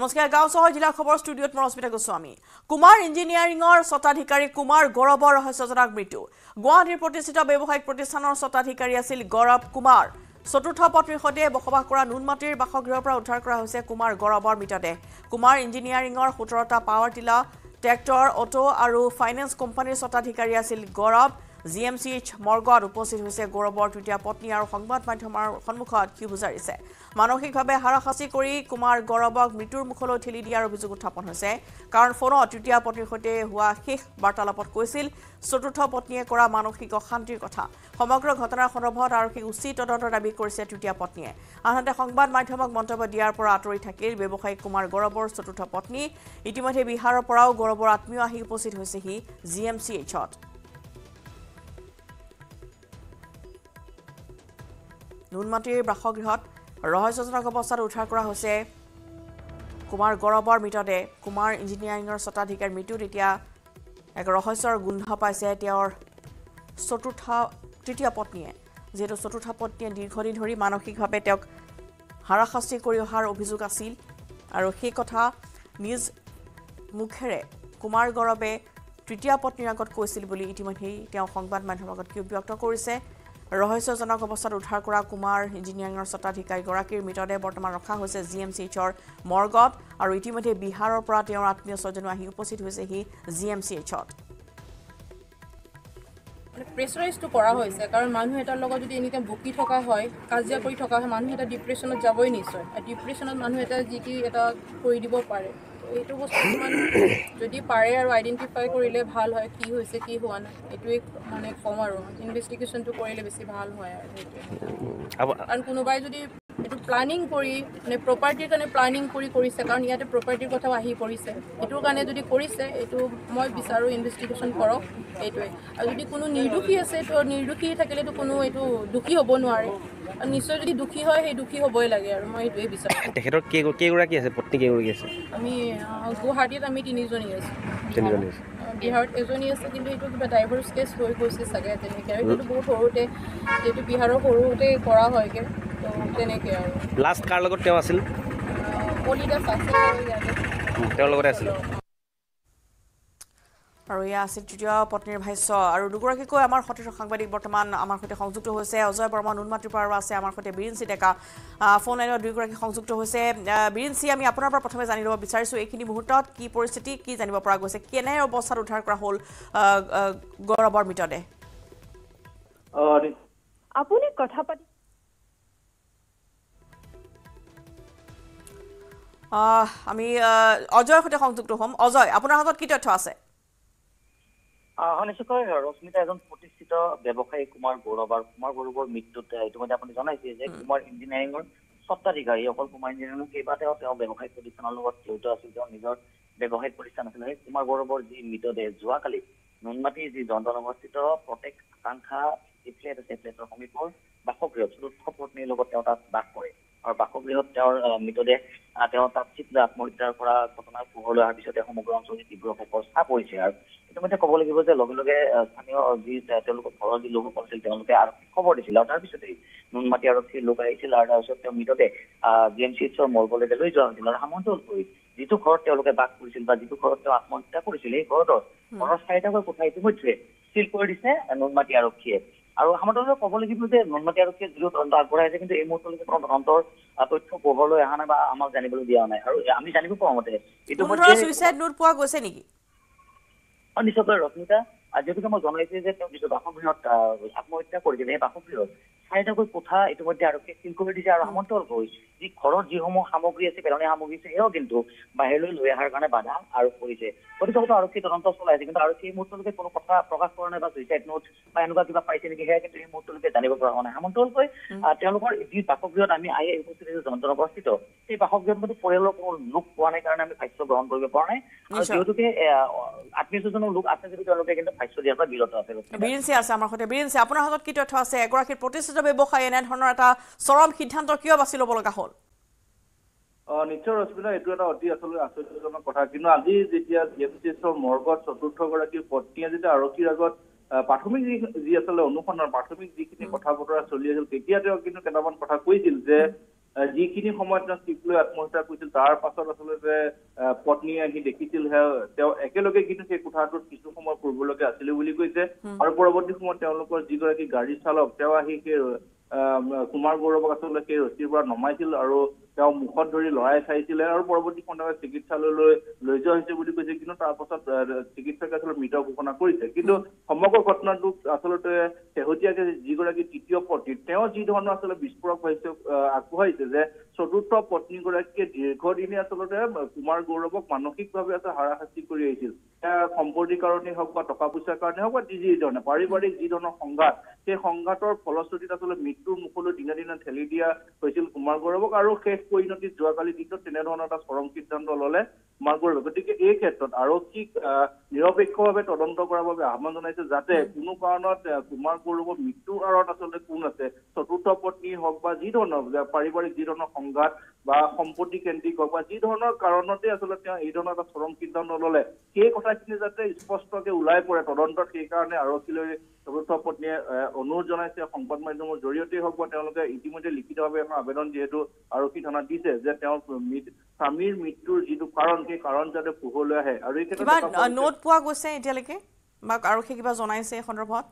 নমস্কাৰ গাঁও চহৰ জিলা খবৰ ষ্টুডিঅ'ত মই অস্মিতা গোস্বামী কুমাৰ ইঞ্জিনিয়াৰিঙৰ স্বতাধিকাৰী কুমাৰ গৌৰৱৰ ৰহস্যজনক মৃত্যু গুৱাহাটীৰ প্ৰতিষ্ঠিত ব্যৱসায়িক প্ৰতিষ্ঠানৰ স্বতাধিকাৰী আছিল গৌৰৱ কুমাৰ চতুৰ্থ পত্নীৰ সৈতে বসবাস কৰা নুনমাটিৰ বাসগৃহৰ পৰা উদ্ধাৰ কৰা হৈছে কুমাৰ গৌৰৱৰ মৃতদেহ কুমাৰ ইঞ্জিনিয়াৰিঙৰ সোতৰটা পাৱাৰ টিলাৰ ট্ৰেক্টৰ অটো আৰু ফাইনেন্স কোম্পানীৰ স্বতাধিকাৰী আছিল গৌৰৱ জি এম চিচ মৰ্গত উপস্থিত হৈছে গৌৰৱৰ তৃতীয়া পত্নী আৰু সংবাদ মাধ্যমৰ সন্মুখত কি বুজাৰিছে মানসিকভাৱে হাৰাশাস্তি কৰি কুমাৰ গৌৰৱক মৃত্যুৰ মুখলৈ ঠেলি দিয়াৰ অভিযোগ উত্থাপন হৈছে কাৰণ ফোনত তৃতীয়া পত্নীৰ সৈতে হোৱা শেষ বাৰ্তালাপত কৈছিল চতুৰ্থ পত্নীয়ে কৰা মানসিক অশান্তিৰ কথা সমগ্ৰ ঘটনাৰ সন্দৰ্ভত আৰক্ষীক উচিত তদন্তৰ দাবী কৰিছে তৃতীয়া পত্নীয়ে আনহাতে সংবাদ মাধ্যমক মন্তব্য দিয়াৰ পৰা আঁতৰি থাকিল ব্যৱসায়ী কুমাৰ গৌৰৱৰ চতুৰ্থ পত্নী ইতিমধ্যে বিহাৰৰ পৰাও গৌৰৱৰ আত্মীয় আহি উপস্থিত হৈছেহি জি এম চি এইচত নুনমাটিৰ বাসগৃহত ৰহস্যজনক অৱস্থাত উদ্ধাৰ কৰা হৈছে কুমাৰ গৌৰৱৰ মৃতদেহ কুমাৰ ইঞ্জিনিয়াৰিঙৰ স্বত্বাধিকাৰ মৃত্যুত এতিয়া এক ৰহস্যৰ গোন্ধ পাইছে তেওঁৰ চতুৰ্থ তৃতীয় পত্নীয়ে যিহেতু চতুৰ্থ পত্নীয়ে দীৰ্ঘদিন ধৰি মানসিকভাৱে তেওঁক হাৰাশাস্তি কৰি অহাৰ অভিযোগ আছিল আৰু সেই কথা নিজ মুখেৰে কুমাৰ গৌৰৱে তৃতীয় পত্নীৰ আগত কৈছিল বুলি ইতিমধ্যেই তেওঁ সংবাদ মাধ্যমৰ আগত কিয় ব্যক্ত কৰিছে ৰহস্যজনক অৱস্থাত উদ্ধাৰ কৰা কুমাৰ ইঞ্জিনিয়াৰিঙৰ স্বত্বাধিকাৰীগৰাকীৰ মৃতদেহ বৰ্তমান ৰখা হৈছে জি এম চিএইচৰ মৰ্গত আৰু ইতিমধ্যে বিহাৰৰ পৰা তেওঁৰ আত্মীয় স্বজন আহি উপস্থিত হৈছেহি জি এম চিএইচত প্ৰেচাৰাইজটো কৰা হৈছে কাৰণ মানুহ এটাৰ লগত যদি এনিটাইম বকি থকা হয় কাজিয়া কৰি থকা হয় মানুহ এটা ডিপ্ৰেশ্যনত যাবই নিশ্চয় আৰু ডিপ্ৰেশ্যনত মানুহ এটা যি কি এটা কৰি দিব এইটো বস্তু অকণমান যদি পাৰে আৰু আইডেণ্টিফাই কৰিলে ভাল হয় কি হৈছে কি হোৱা নাই এইটোৱে মানে ক'ম আৰু ইনভেষ্টিগেশ্যনটো কৰিলে বেছি ভাল হয় আৰু কোনোবাই যদি এইটো প্লানিং কৰি মানে প্ৰপাৰ্টিৰ কাৰণে প্লানিং কৰি কৰিছে কাৰণ ইয়াতে প্ৰপাৰ্টিৰ কথাও আহি পৰিছে এইটোৰ কাৰণে যদি কৰিছে এইটো মই বিচাৰোঁ ইনভেষ্টিগেশ্যন কৰক এইটোৱে আৰু যদি কোনো নিৰ্দোষী আছে তো নিৰ্দোষী থাকিলেতো কোনো এইটো দুখী হ'ব নোৱাৰে আৰু নিশ্চয় যদি দুখী হয় সেই দুখী হ'বই লাগে আৰু মই সেইটোৱে বিচাৰোঁ তেখেতৰ কেইগৰাকী আছে পত্নী কেইগৰাকী আছে আমি গুৱাহাটীত আমি তিনিজনী আছোঁ তিনিজনী আছোঁ বিহাৰত এজনী আছে কিন্তু এইটো কিবা ডাইভৰ্চ কেছ হৈ গৈছে চাগে তেনেকৈ আৰু এইটোতো বহুত সৰুতে যিহেতু বিহাৰৰ সৰুতে কৰা হয়গৈ লাষ্ট কাৰ লগত তেওঁ আছিল তেওঁৰ লগতে আছিল আৰু এয়া আছিল তৃতীয় পত্নীৰ ভাষ্য আৰু দুগৰাকীকৈ আমাৰ সতীৰ্থ সাংবাদিক বৰ্তমান আমাৰ সৈতে সংযুক্ত হৈছে অজয় বৰ্মন উন্মাতৃপ আৰু আছে আমাৰ সৈতে বিৰিঞ্চি ডেকা ফোন লাইনত দুয়োগৰাকী সংযুক্ত হৈছে বিৰিঞ্চি আমি আপোনাৰ পৰা প্ৰথমে জানি ল'ব বিচাৰিছোঁ এইখিনি মুহূৰ্তত কি পৰিস্থিতি কি জানিব পৰা গৈছে কেনে অৱস্থাত উদ্ধাৰ কৰা হ'ল গৌৰৱৰ মৃতদেহ আপুনি কথা পাতি আমি অজয়ৰ সৈতে সংযুক্ত হ'ম অজয় আপোনাৰ হাতত কি তথ্য আছে কেইবাটাও আছিল তেওঁ নিজৰ ব্যৱসায়িক প্ৰতিষ্ঠান আছিল সেই কুমাৰ গৌৰৱৰ যি মৃতদেহ যোৱাকালি নুনমাটিৰ যি দণ্ডন প্ৰত্যেক আকাংক্ষা সমীপৰ বাসগৃহ চতুৰ্থ পত্নীৰ লগত তেওঁ তাত বাস কৰে আৰু বাসগৃহত তেওঁৰ মৃতদেহ তেওঁ তাত চিত্ৰ আত্মহত্যাৰ কৰা ঘটনাৰ পোহৰলৈ অহাৰ পিছতে সমগ্ৰ অঞ্চলটো তীব্ৰ শোকৰ চাপ হৈছে আৰু ইতিমধ্যে ক'ব লাগিব যে লগে লগে স্থানীয় যি তেওঁলোকৰ ঘৰৰ যি লোকসকল আছিল তেওঁলোকে আৰক্ষীক খবৰ দিছিল আৰু তাৰপিছতেই নুনমাটি আৰক্ষীৰ লোক আহিছিল আৰু তাৰপিছত তেওঁ মৃতদেহ জি এম চি চিটছৰ মৰ্গলৈকে লৈ যোৱা হৈছিল আৰু সামন্তল কৰি যিটো ঘৰত তেওঁলোকে বাস কৰিছিল বা যিটো ঘৰত তেওঁ আত্মহত্যা কৰিছিল সেই ঘৰত ঘৰৰ চাৰিটাকৈ কোঠা ইতিমধ্যে চিল কৰি দিছে নুনমাটি আৰক্ষীয়ে আৰু সামান্য ক'ব লাগিব যে নন্মতি আৰক্ষীয়ে যদিও তদন্ত আগবঢ়াইছে কিন্তু এই মুহূৰ্তলৈকে কোনো তদন্তৰ তথ্য পোহৰলৈ অহা নাই বা আমাক জানিবলৈ দিয়া নাই আৰু আমি জানিব পৰা মতে নেকি অঁ নিশ্চয়কৈ ৰশ্মিতা যিহেতুকে মই জনাইছোঁ যে তেওঁ যিটো বাসগৃহত আত্মহত্যা কৰিছিলে সেই বাসগৃহত চাৰিটাকৈ কোঠা ইতিমধ্যে আৰক্ষীয়ে চিল কৰি দিছে আৰু সামন্তৰ গৈ যি ঘৰত যিসমূহ সামগ্ৰী আছে পেলনীয়া সামগ্ৰী আছে সেয়াও কিন্তু বাহিৰলৈ লৈ অহাৰ কাৰণে বাধা আৰোপ কৰিছে গতিকে হয়তো আৰক্ষী তদন্ত চলাই আছে কিন্তু আৰক্ষী এই মুহূৰ্তলৈকে কোনো কথা প্ৰকাশ কৰা নাই বা ছুইচাইড নোট বা এনেকুৱা কিবা পাইছে নেকি সেয়া কিন্তু এই মুহূৰ্তলৈকে জানিব পৰা হোৱা নাই সামন্তলৈ তেওঁলোকৰ যি বাসগৃহত আমি আই আই উপস্থিত হৈছে যন্ত্ৰণা অৱস্থিত সেই বাসগৃহত কিন্তু পৰিয়ালৰ কোনো লোক পোৱা নাই কাৰণে আমি ভাষ্য গ্ৰহণ কৰিব পৰা নাই আৰু যিহেতুকে আপোনাৰ হাতত কি তথ্য আছে এগৰাকীৰ প্ৰতিষ্ঠিত ব্যৱসায় এনেধৰণৰ এটা চৰম সিদ্ধান্ত কিয় বাছি ল'ব লগা হ'ল অঁ নিশ্চয় ৰশ্মিতা এইটো এটা অতি আচলতে আশ্চৰ্যজনক কথা কিন্তু আজি যেতিয়া জি এম চি এছৰ মৰ্গত চতুৰ্থগৰাকী পত্নীয়ে যেতিয়া আৰক্ষীৰ আগত প্ৰাথমিক যি যি আচলতে অনুসন্ধান প্ৰাথমিক যিখিনি কথা বতৰা চলি আছিল তেতিয়া তেওঁ কিন্তু কেইটামান কথা কৈছিল যে যিখিনি সময়ত তেওঁ চিক লৈ আত্মহত্যা কৰিছিল তাৰ পাছত আচলতে পত্নীয়ে আহি দেখিছিলহে তেওঁ একেলগে কিন্তু সেই কোঠাটোত কিছু সময় পূৰ্বলৈকে আছিলে বুলি কৈছে আৰু পৰৱৰ্তী সময়ত তেওঁলোকৰ যিগৰাকী গাড়ী চালক তেওঁ আহি সেই কুমাৰ গৌৰৱক আচলতে সেই ৰচীৰ পৰা নমাইছিল আৰু তেওঁ মুখত ধৰি লৰাই চাইছিলে আৰু পৰৱৰ্তী সময়ত তেওঁ চিকিৎসালয়লৈ লৈ যোৱা হৈছে বুলি কৈছে কিন্তু তাৰ পাছত চিকিৎসকে আচলতে মৃত ঘোষণা কৰিছে কিন্তু সমগ্ৰ ঘটনাটোক আচলতে শেহতীয়াকে যিগৰাকী তৃতীয় পত্নী তেওঁ যি ধৰণৰ আচলতে বিস্ফোৰক হৈছে আগবঢ়াইছে যে চতুৰ্থ পত্নীগৰাকীয়ে দীৰ্ঘদিনে আচলতে কুমাৰ গৌৰৱক মানসিকভাৱে আচলতে হাৰাশাস্তি কৰি আহিছিল সম্পত্তিৰ কাৰণেই হওক বা টকা পইচাৰ কাৰণেই হওক বা যি যি ধৰণে পাৰিবাৰিক যি ধৰণৰ সংঘাত সেই সংঘাতৰ ফলশ্ৰুতিত আচলতে মৃত্যুৰ মুখলৈ দিনে দিনে ঠেলি দিয়া হৈছিল কুমাৰ গৌৰৱক আৰু শেষ পৰিণতিত যোৱাকালি দিনটোত তেনেধৰণৰ এটা চৰম সিদ্ধান্ত ললে কুমাৰ গৌৰৱে গতিকে এই ক্ষেত্ৰত আৰক্ষীক নিৰপেক্ষভাৱে তদন্ত কৰাৰ বাবে আহ্বান জনাইছে যাতে কোনো কাৰণত কুমাৰ গৌৰৱৰ মৃত্যুৰ আঁৰত আচলতে কোন আছে চতুৰ্থ পত্নী হওক বা যি ধৰণৰ পাৰিবাৰিক যি ধৰণৰ সংঘাত বা সম্পত্তি কেন্দ্ৰিক হওক বা যি ধৰণৰ কাৰণতে আচলতে তেওঁ এই ধৰণৰ এটা চৰম সিদ্ধান্ত ললে সেই কথাখিনি যাতে স্পষ্টকে ওলাই পৰে তদন্তত সেইকাৰণে আৰক্ষীলৈ সৰ্বোচ্চ পত্নীয়ে অনুৰোধ জনাইছে সংবাদ মাধ্যমৰ জৰিয়তে হওক বা তেওঁলোকে ইতিমধ্যে লিখিতভাৱে এখন আবেদন যিহেতু আৰক্ষী থানাত দিছে যে তেওঁৰ স্বামীৰ মৃত্যুৰ যিটো কাৰণ সেই কাৰণ যাতে পোহৰলৈ আহে আৰু এই ক্ষেত্ৰত নোট পোৱা গৈছে এতিয়ালৈকে বা আৰক্ষীয়ে কিবা জনাইছে এই সন্দৰ্ভত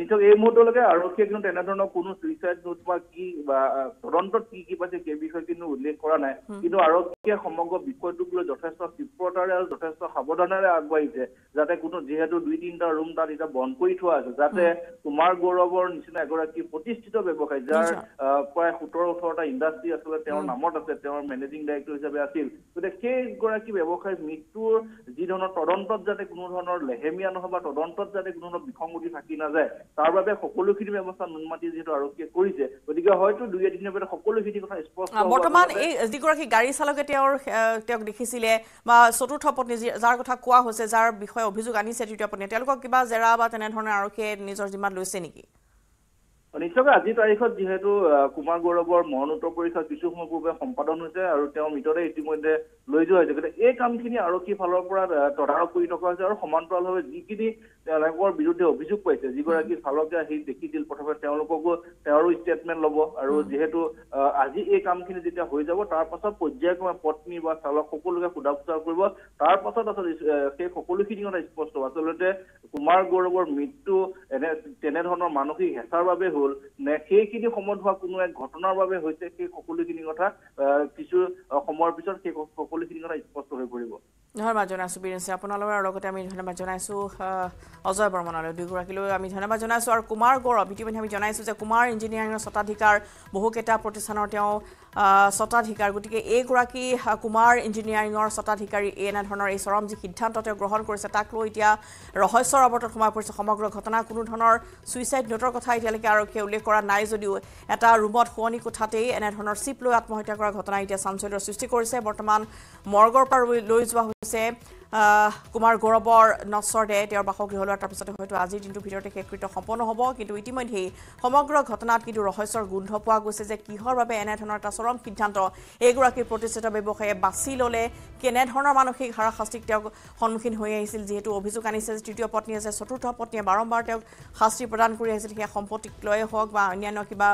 নিশ্চয় এই মুহূৰ্তলৈকে আৰক্ষীয়ে কিন্তু তেনেধৰণৰ কোনো চুইচাইড নোট বা কি বা তদন্তত কি কি পাইছে সেই বিষয়ে কিন্তু উল্লেখ কৰা নাই কিন্তু আৰক্ষীয়ে সমগ্ৰ বিষয়টোক লৈ যথেষ্ট ক্ষিপ্ৰতাৰে আৰু যথেষ্ট সাৱধানেৰে আগবাঢ়িছে যাতে কোনো যিহেতু দুই তিনিটা ৰুম তাত এতিয়া বন্ধ কৰি থোৱা আছে যাতে কুমাৰ গৌৰৱৰ নিচিনা এগৰাকী প্ৰতিষ্ঠিত ব্যৱসায়ী যাৰ প্ৰায় সোতৰ ওঠৰটা ইণ্ডাষ্ট্ৰী আচলতে তেওঁৰ নামত আছে তেওঁৰ মেনেজিং ডাইৰেক্টৰ হিচাপে আছিল গতিকে সেইগৰাকী ব্যৱসায়ীৰ মৃত্যুৰ যি ধৰণৰ তদন্তত যাতে কোনো ধৰণৰ লেহেমীয়া নহয় বা তদন্তত যাতে কোনো ধৰণৰ বিসংগতি থাকি নাযায় তাৰ বাবে সকলোখিনি ব্যৱস্থা নুনমাটি যিহেতু আৰক্ষীয়ে কৰিছে গতিকে হয়তো দুই এদিনৰ ভিতৰত সকলোখিনি কথা স্পষ্ট বৰ্তমান এই যিগৰাকী গাড়ী চালকে তেওঁক দেখিছিলে বা চতুৰ্থ পত্নী যাৰ কথা কোৱা হৈছে যাৰ বিষয়ে অভিযোগ আনিছে তৃতীয় পত্নী তেওঁলোকক কিবা জেৰা বা তেনেধৰণে আৰক্ষীয়ে নিজৰ জিম্মাত লৈছে নেকি নিশ্চয়কৈ আজিৰ তাৰিখত যিহেতু কুমাৰ গৌৰৱৰ মৰণোত্তৰ পৰীক্ষা কিছু সময় পূৰ্বে সম্পাদন হৈছে আৰু তেওঁৰ মৃতদেহ ইতিমধ্যে লৈ যোৱা হৈছে গতিকে এই কামখিনি আৰক্ষীৰ ফালৰ পৰা তদাৰক কৰি থকা হৈছে আৰু সমান্তৰালভাৱে যিখিনি তেওঁলোকৰ বিৰুদ্ধে অভিযোগ পাইছে যিগৰাকী চালকে আহি দেখিছিল প্ৰথমে তেওঁলোককো তেওঁৰো ষ্টেটমেণ্ট ল'ব আৰু যিহেতু আজি এই কামখিনি যেতিয়া হৈ যাব তাৰ পাছত পৰ্যায়ক্ৰমে পত্নী বা চালক সকলোকে সোধা পোচা কৰিব তাৰ পাছত আচলতে সেই সকলোখিনি কথা স্পষ্ট হ'ব আচলতে কুমাৰ গৌৰৱৰ মৃত্যু এনে তেনেধৰণৰ মানসিক হেঁচাৰ বাবে হ'ল নে সেইখিনি সময়ত হোৱা কোনো এক ঘটনাৰ বাবে হৈছে সেই সকলোখিনি কথা কিছু সময়ৰ পিছত সেই সকলোখিনি কথা স্পষ্টকৈ কৰিব ধন্যবাদ জনাইছো বীৰেন সিং আপোনালোকৰ আৰু লগতে আমি ধন্যবাদ জনাইছো অজয় বৰ্মনলৈ দুয়োগৰাকীলৈ আমি ধন্যবাদ জনাইছো আৰু কুমাৰ গৌৰৱ ইতিমধ্যে আমি জনাইছো যে কুমাৰ ইঞ্জিনিয়াৰিঙৰ স্বতাধিকাৰ বহুকেইটা প্ৰতিষ্ঠানৰ তেওঁ স্বত্বাধিকাৰ গতিকে এইগৰাকী কুমাৰ ইঞ্জিনিয়াৰিঙৰ স্বত্বাধিকাৰী এনেধৰণৰ এই চৰম যি সিদ্ধান্ত তেওঁ গ্ৰহণ কৰিছে তাক লৈ এতিয়া ৰহস্যৰ অৱতত সোমাই পৰিছে সমগ্ৰ ঘটনা কোনো ধৰণৰ ছুইচাইড নোটৰ কথা এতিয়ালৈকে আৰক্ষীয়ে উল্লেখ কৰা নাই যদিও এটা ৰুমত শোৱনি কোঠাতেই এনেধৰণৰ চিপ লৈ আত্মহত্যা কৰা ঘটনা এতিয়া চাঞ্চল্যৰ সৃষ্টি কৰিছে বৰ্তমান মৰ্গৰ পৰা লৈ যোৱা হৈছে কুমাৰ গৌৰৱৰ নশ্বৰে তেওঁৰ বাসগৃহ লোৱাৰ তাৰপিছতে হয়তো আজিৰ দিনটোৰ ভিতৰতে শেষকৃত সম্পন্ন হ'ব কিন্তু ইতিমধ্যেই সমগ্ৰ ঘটনাত কিন্তু ৰহস্যৰ গোন্ধ পোৱা গৈছে যে কিহৰ বাবে এনেধৰণৰ এটা চৰম সিদ্ধান্ত এইগৰাকীৰ প্ৰতিষ্ঠিত ব্যৱসায়ীয়ে বাছি ল'লে কেনেধৰণৰ মানসিক হাৰাশাস্তিক তেওঁক সন্মুখীন হৈ আহিছিল যিহেতু অভিযোগ আনিছে যে তৃতীয় পত্নী আছে চতুৰ্থ পত্নীয়ে বাৰম্বাৰ তেওঁক শাস্তি প্ৰদান কৰি আহিছিল সেয়া সম্পত্তিক লৈয়ে হওক বা অন্যান্য কিবা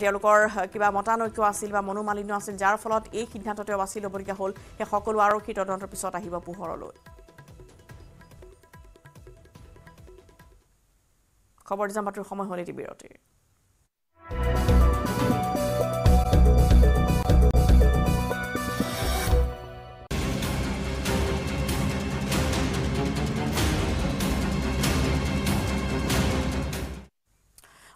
তেওঁলোকৰ কিবা মতানৈক্য আছিল বা মনোমালিন্য আছিল যাৰ ফলত এই সিদ্ধান্ত তেওঁ বাছি ল'বলগীয়া হ'ল সেই সকলো আৰক্ষী তদন্তৰ পিছত আহিব পোহৰলৈ লৈ খবৰ জামাটোৰ সময় হ'লে এটি বিৰতিৰ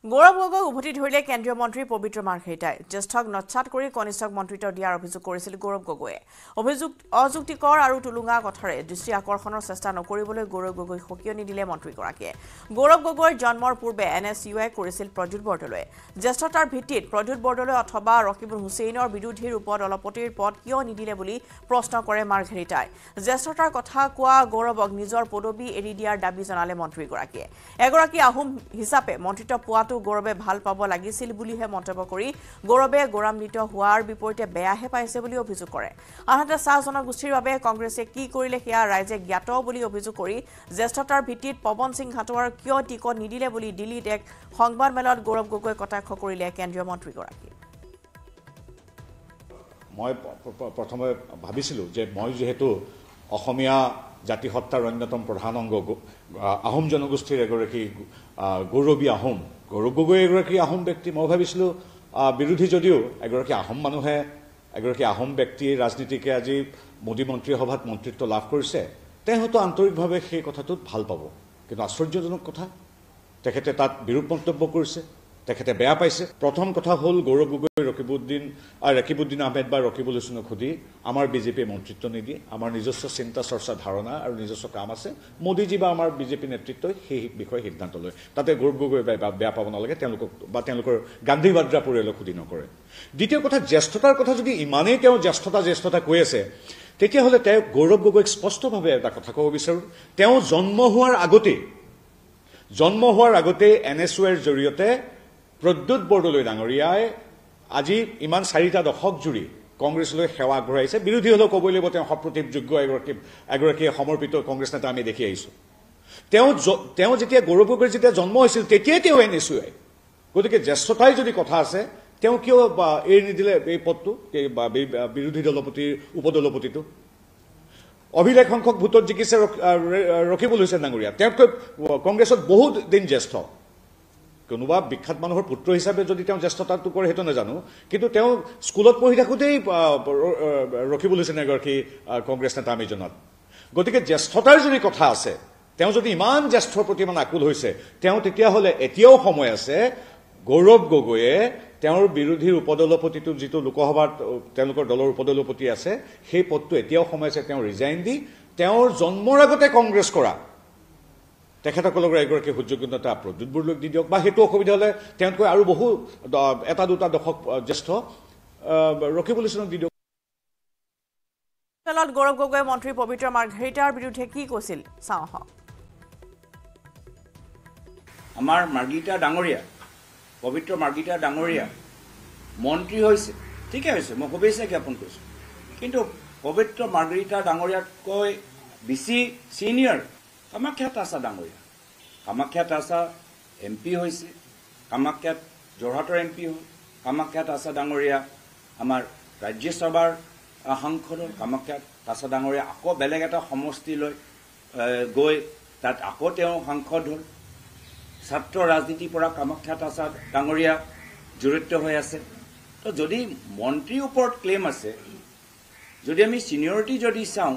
গৌৰৱ গগৈ উভতি ধৰিলে কেন্দ্ৰীয় মন্ত্ৰী পবিত্ৰ মাৰ্ঘেৰিটাই জ্যেষ্ঠক নচ্ছাত কৰি কনিষ্ঠক মন্ত্ৰিত্ব দিয়াৰ অভিযোগ কৰিছিল গৌৰৱ গগৈয়ে অভিযোগ অযুক্তিকৰ আৰু টুলুঙা কথাৰে দৃষ্টি আকৰ্ষণৰ চেষ্টা নকৰিবলৈ গৌৰৱ গগৈক সকিয়নি দিলে মন্ত্ৰীগৰাকীয়ে গৌৰৱ গগৈৰ জন্মৰ পূৰ্বে এন এছ ইউ আই কৰিছিল প্ৰদ্যুত বৰদলৈ জ্যেষ্ঠতাৰ ভিত্তিত প্ৰদ্যুত বৰদলৈ অথবা ৰকিবুল হুছেইনৰ বিৰোধীৰ ওপৰত দলপতিৰ পদ কিয় নিদিলে বুলি প্ৰশ্ন কৰে মাৰ্ঘেৰিটাই জ্যেষ্ঠতাৰ কথা কোৱা গৌৰৱক নিজৰ পদবী এৰি দিয়াৰ দাবী জনালে মন্ত্ৰীগৰাকীয়ে এগৰাকী আহোম হিচাপে মন্ত্ৰিত্ব পোৱাত হোৱাটো গৌৰৱে ভাল পাব লাগিছিল বুলিহে মন্তব্য কৰি গৌৰৱে গৌৰৱান্বিত হোৱাৰ বিপৰীতে বেয়াহে পাইছে বুলি অভিযোগ কৰে আনহাতে চাহ জনগোষ্ঠীৰ বাবে কংগ্ৰেছে কি কৰিলে সেয়া ৰাইজে জ্ঞাত বুলি অভিযোগ কৰি জ্যেষ্ঠতাৰ ভিত্তিত পৱন সিং ঘাটোৱাৰ কিয় টিকট নিদিলে বুলি দিল্লীত এক সংবাদমেলত গৌৰৱ গগৈ কটাক্ষ কৰিলে কেন্দ্ৰীয় মন্ত্ৰীগৰাকী মই প্ৰথমে ভাবিছিলোঁ যে মই যিহেতু অসমীয়া জাতি সত্তাৰ অন্যতম প্ৰধান অংগ আহোম জনগোষ্ঠীৰ এগৰাকী গৌৰৱী আহোম গৌৰৱ গগৈ এগৰাকী আহোম ব্যক্তি মই ভাবিছিলোঁ বিৰোধী যদিও এগৰাকী আহোম মানুহে এগৰাকী আহোম ব্যক্তিয়ে ৰাজনীতিকে আজি মোদী মন্ত্ৰীসভাত মন্ত্ৰিত্ব লাভ কৰিছে তেওঁতো আন্তৰিকভাৱে সেই কথাটোত ভাল পাব কিন্তু আশ্চৰ্যজনক কথা তেখেতে তাত বিৰূপ মন্তব্য কৰিছে তেখেতে বেয়া পাইছে প্ৰথম কথা হ'ল গৌৰৱ গগৈ ৰকিবুদ্দিন ৰকিবুদ্দিন আহমেদ বা ৰকিবুল হুছেনক সুধি আমাৰ বিজেপিয়ে মন্ত্ৰিত্ব নিদিয়ে আমাৰ নিজস্ব চিন্তা চৰ্চা ধাৰণা আৰু নিজস্ব কাম আছে মোদীজী বা আমাৰ বিজেপি নেতৃত্বই সেই বিষয়ে সিদ্ধান্ত লয় তাতে গৌৰৱ গগৈ বেয়া পাব নালাগে তেওঁলোকক বা তেওঁলোকৰ গান্ধী বাদ্ৰা পৰিয়ালক সুধি নকৰে দ্বিতীয় কথা জ্যেষ্ঠতাৰ কথা যদি ইমানেই তেওঁ জ্যেষ্ঠতা জ্যেষ্ঠতা কৈ আছে তেতিয়াহ'লে তেওঁ গৌৰৱ গগৈক স্পষ্টভাৱে এটা কথা ক'ব বিচাৰোঁ তেওঁ জন্ম হোৱাৰ আগতেই জন্ম হোৱাৰ আগতেই এন এছ ইউ এৰ জৰিয়তে প্ৰদ্যুৎ বৰদলৈ ডাঙৰীয়াই আজি ইমান চাৰিটা দশক জুৰি কংগ্ৰেছলৈ সেৱা আগবঢ়াইছে বিৰোধী হ'লেও ক'বই লাগিব তেওঁ সপ্ৰতিভযোগ্য এগৰাকী এগৰাকীয়ে সমৰ্পিত কংগ্ৰেছ নেতা আমি দেখি আহিছোঁ তেওঁ তেওঁ যেতিয়া গৌৰৱ গগৈৰ যেতিয়া জন্ম হৈছিল তেতিয়াই তেওঁ এন এছ আই গতিকে জ্যেষ্ঠতাই যদি কথা আছে তেওঁ কিয় বা এৰি নিদিলে এই পদটো বিৰোধী দলপতিৰ উপদলপতিটো অভিলেখ সংখ্যক ভোটত জিকিছে ৰখিবলৈ হৈছে ডাঙৰীয়া তেওঁতকৈ কংগ্ৰেছত বহুত দিন জ্যেষ্ঠ কোনোবা বিখ্যাত মানুহৰ পুত্ৰ হিচাপে যদি তেওঁ জ্যেষ্ঠতাটো কৰে সেইটো নাজানো কিন্তু তেওঁ স্কুলত পঢ়ি থাকোঁতেই ৰখি বুলিছে এগৰাকী কংগ্ৰেছ নেতা আমি জনাত গতিকে জ্যেষ্ঠতাৰ যদি কথা আছে তেওঁ যদি ইমান জ্যেষ্ঠৰ প্ৰতি ইমান আকুল হৈছে তেওঁ তেতিয়াহ'লে এতিয়াও সময় আছে গৌৰৱ গগৈয়ে তেওঁৰ বিৰোধীৰ উপদলপতিটো যিটো লোকসভাত তেওঁলোকৰ দলৰ উপদলপতি আছে সেই পদটো এতিয়াও সময় আছে তেওঁ ৰিজাইন দি তেওঁৰ জন্মৰ আগতে কংগ্ৰেছ কৰা তেখেতসকলৰ এগৰাকী সুযোগ্য নেতা প্ৰদ্যুৎবোৰ দি দিয়ক বা সেইটো অসুবিধা হ'লে তেওঁতকৈ আৰু বহু এটা দুটা দশক জ্যেষ্ঠ ৰকিবুল পলিচনক দি দিয়ক হোটেলত গৌৰৱ গগৈ মন্ত্ৰী পবিত্ৰ মাৰ্ঘেৰিটাৰ বিৰুদ্ধে কি কৈছিল চাওঁ আহক আমাৰ মাৰ্গিতা ডাঙৰীয়া পবিত্ৰ মাৰ্গিতা ডাঙৰীয়া মন্ত্ৰী হৈছে ঠিকে হৈছে মই শুভেচ্ছা জ্ঞাপন কৰিছোঁ কিন্তু পবিত্ৰ মাৰ্গিতা ডাঙৰীয়াতকৈ বেছি ছিনিয়ৰ কামাখ্যাত আছা ডাঙৰীয়া কামাখ্যাত আছা এম পি হৈছে কামাখ্যাত যোৰহাটৰ এম পি হ'ল কামাখ্যাত আছা ডাঙৰীয়া আমাৰ ৰাজ্যসভাৰ সাংসদৰ কামাখ্যাত আছা ডাঙৰীয়া আকৌ বেলেগ এটা সমষ্টিলৈ গৈ তাত আকৌ তেওঁ সাংসদ হ'ল ছাত্ৰ ৰাজনীতিৰ পৰা কামাখ্যাত আছা ডাঙৰীয়া জড়িত হৈ আছে তো যদি মন্ত্ৰীৰ ওপৰত ক্লেইম আছে যদি আমি ছিনিয়ৰিটি যদি চাওঁ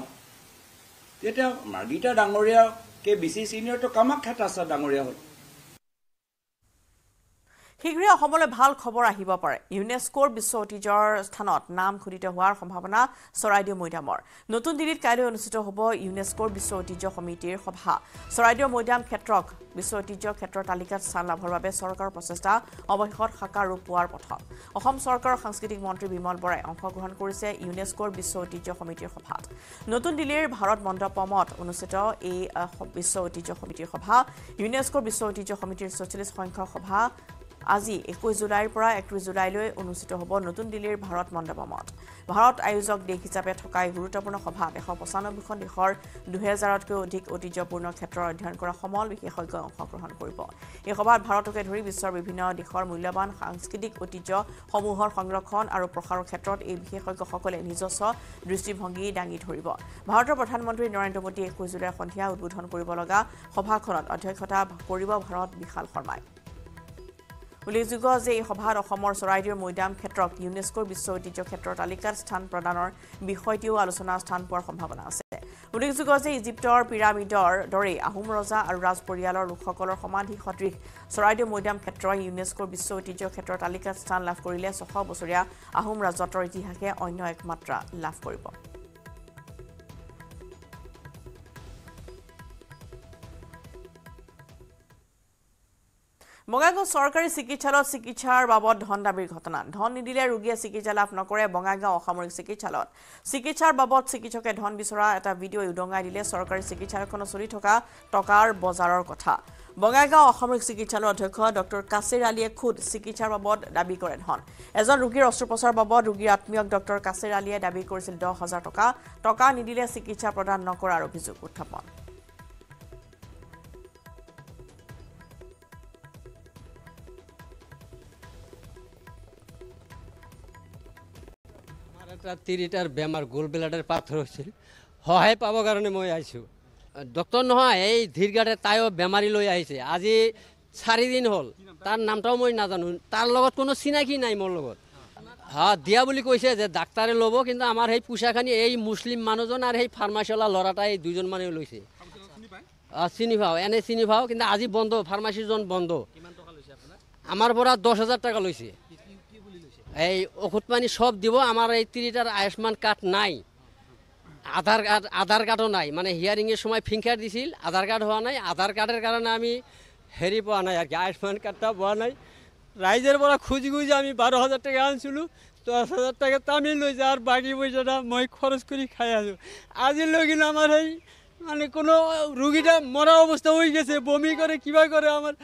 এতিয়া মাৰ্গিতা ডাঙৰীয়া কে বি চি চিনিয়ৰটো কামাখ্যাত আছা ডাঙৰীয়া হ'ল শীঘ্ৰে অসমলৈ ভাল খবৰ আহিব পাৰে ইউনেস্কোৰ বিশ্ব ঐতিহ্যৰ স্থানত নাম খোদিত হোৱাৰ সম্ভাৱনা চৰাইদেউ মৈদামৰ নতুন দিল্লীত কাইলৈ অনুষ্ঠিত হ'ব ইউনেস্কোৰ বিশ্ব ঐতিহ্য সমিতিৰ সভা চৰাইদেউ মৈদাম ক্ষেত্ৰক বিশ্ব ঐতিহ্য ক্ষেত্ৰৰ তালিকাত স্থান লাভৰ বাবে চৰকাৰৰ প্ৰচেষ্টা অৱশেষত সাকাৰ ৰূপ পোৱাৰ পথত অসম চৰকাৰৰ সাংস্কৃতিক মন্ত্ৰী বিমল বৰাই অংশগ্ৰহণ কৰিছে ইউনেস্কোৰ বিশ্ব ঐতিহ্য সমিতিৰ সভাত নতুন দিল্লীৰ ভাৰত মণ্ডপমত অনুষ্ঠিত এই বিশ্ব ঐতিহ্য সমিতিৰ সভা ইউনেস্কোৰ বিশ্ব ঐতিহ্য সমিতিৰ ছয়চল্লিছ সংখ্যক সভা আজি একৈশ জুলাইৰ পৰা একত্ৰিশ জুলাইলৈ অনুষ্ঠিত হ'ব নতুন দিল্লীৰ ভাৰত মণ্ডপমত ভাৰত আয়োজক দেশ হিচাপে থকা এই গুৰুত্বপূৰ্ণ সভাত এশ পঁচানব্বৈখন দেশৰ দুহেজাৰতকৈও অধিক ঐতিহ্যপূৰ্ণ ক্ষেত্ৰৰ অধ্যয়ন কৰা সমল বিশেষজ্ঞই অংশগ্ৰহণ কৰিব এই সভাত ভাৰতকে ধৰি বিশ্বৰ বিভিন্ন দেশৰ মূল্যৱান সাংস্কৃতিক ঐতিহ্যসমূহৰ সংৰক্ষণ আৰু প্ৰসাৰৰ ক্ষেত্ৰত এই বিশেষজ্ঞসকলে নিজস্ব দৃষ্টিভংগী দাঙি ধৰিব ভাৰতৰ প্ৰধানমন্ত্ৰী নৰেন্দ্ৰ মোদীয়ে একৈশ জুলাই সন্ধিয়া উদ্বোধন কৰিব লগা সভাখনত অধ্যক্ষতা কৰিব ভাৰত বিশাল শৰ্মাই উল্লেখযোগ্য যে এই সভাত অসমৰ চৰাইদেউৰ মৈদাম ক্ষেত্ৰক ইউনেস্কৰ বিশ্ব ঐতিহ্য ক্ষেত্ৰৰ তালিকাত স্থান প্ৰদানৰ বিষয়টিও আলোচনা স্থান পোৱাৰ সম্ভাৱনা আছে উল্লেখযোগ্য যে ইজিপ্তৰ পিৰামিডৰ দৰেই আহোম ৰজা আৰু ৰাজ পৰিয়ালৰ লোকসকলৰ সমাধি সদৃশ চৰাইদেউ মৈদাম ক্ষেত্ৰই ইউনেস্কৰ বিশ্ব ঐতিহ্য ক্ষেত্ৰৰ তালিকাত স্থান লাভ কৰিলে ছশ বছৰীয়া আহোম ৰাজত্বৰ ইতিহাসে অন্য একমাত্ৰা লাভ কৰিব বঙাইগাঁও চৰকাৰী চিকিৎসালয়ত চিকিৎসাৰ বাবদ ধন দাবীৰ ঘটনা ধন নিদিলে ৰোগীয়ে চিকিৎসা লাভ নকৰে বঙাইগাঁও অসামৰিক চিকিৎসালয়ত চিকিৎসাৰ বাবদ চিকিৎসকে ধন বিচৰা এটা ভিডিঅ' উদঙাই দিলে চৰকাৰী চিকিৎসালয়খনত চলি থকা টকাৰ বজাৰৰ কথা বঙাইগাঁও অসামৰিক চিকিৎসালয়ৰ অধ্যক্ষ ডক্টৰ কাছিৰ আলীয়ে খুদ চিকিৎসাৰ বাবদ দাবী কৰে ধন এজন ৰোগীৰ অস্ত্ৰোপচাৰৰ বাবদ ৰোগীৰ আত্মীয়ক ডক্টৰ কাছিৰ আলীয়ে দাবী কৰিছিল দহ হাজাৰ টকা টকা নিদিলে চিকিৎসা প্ৰদান নকৰাৰ অভিযোগ উত্থাপন কৰে মাত্ৰা তিৰিটাৰ বেমাৰ গোলবিলাডাৰ পাথৰ হৈছিল সহায় পাবৰ কাৰণে মই আহিছোঁ ডক্টৰ নহয় এই ধীৰগাঁৱতে তাইও বেমাৰী লৈ আহিছে আজি চাৰিদিন হ'ল তাৰ নামটোও মই নাজানো তাৰ লগত কোনো চিনাকি নাই মোৰ লগত হাঁ দিয়া বুলি কৈছে যে ডাক্তৰে ল'ব কিন্তু আমাৰ সেই পইচাখিনি এই মুছলিম মানুহজন আৰু সেই ফাৰ্মাচীৱালা ল'ৰাটাই এই দুজন মানুহে লৈছে অঁ চিনি পাওঁ এনেই চিনি পাওঁ কিন্তু আজি বন্ধ ফাৰ্মাচীজন বন্ধ আমাৰ পৰা দহ হাজাৰ টকা লৈছে এই ওষুধ পানি সব দিব আমার এই তিরিটার আয়ুষ্মান কার্ড নাই আধার কার্ড আধার কার্ডও নাই মানে হিয়ারিংয়ের সময় ফিঙ্গার দিছিল আধার কার্ড হওয়া নাই আধার কার্ডের কারণে আমি হেরি পাওয়া নাই আর কি আয়ুষ্মান কার্ডটা পাওয়া নাই রাইজের পরা খুঁজি খুঁজি আমি বারো হাজার টাকা আনছিল দশ হাজার টাকা তামি লই যা আর বাকি পয়সাটা মই খরচ করি খাই আসো আজির লগিন আমার এই মানে কোনো রুগীটা মরা অবস্থা হয়ে গেছে বমি করে কিবা করে আমার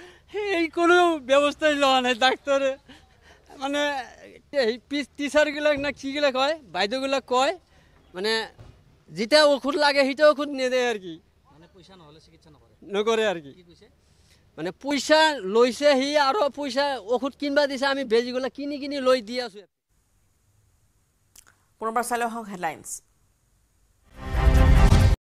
এই কোনো ব্যবস্থাই লওয়া নাই ডাক্তারে মানে টিচাৰগিলাক না কিগিলাক হয় বাইদেউগিলাক কয় মানে যেতিয়া ঔষধ লাগে সেইটো ঔষধ নিদিয়ে আৰু কি নকৰে আৰু কি মানে পইচা লৈছে সি আৰু পইচা ঔষধ কিনবা দিছে আমি বেজীগুলা কিনি কিনি লৈ দি আছোঁ পুনৰবাৰ চালে হওক হেডলাইনছ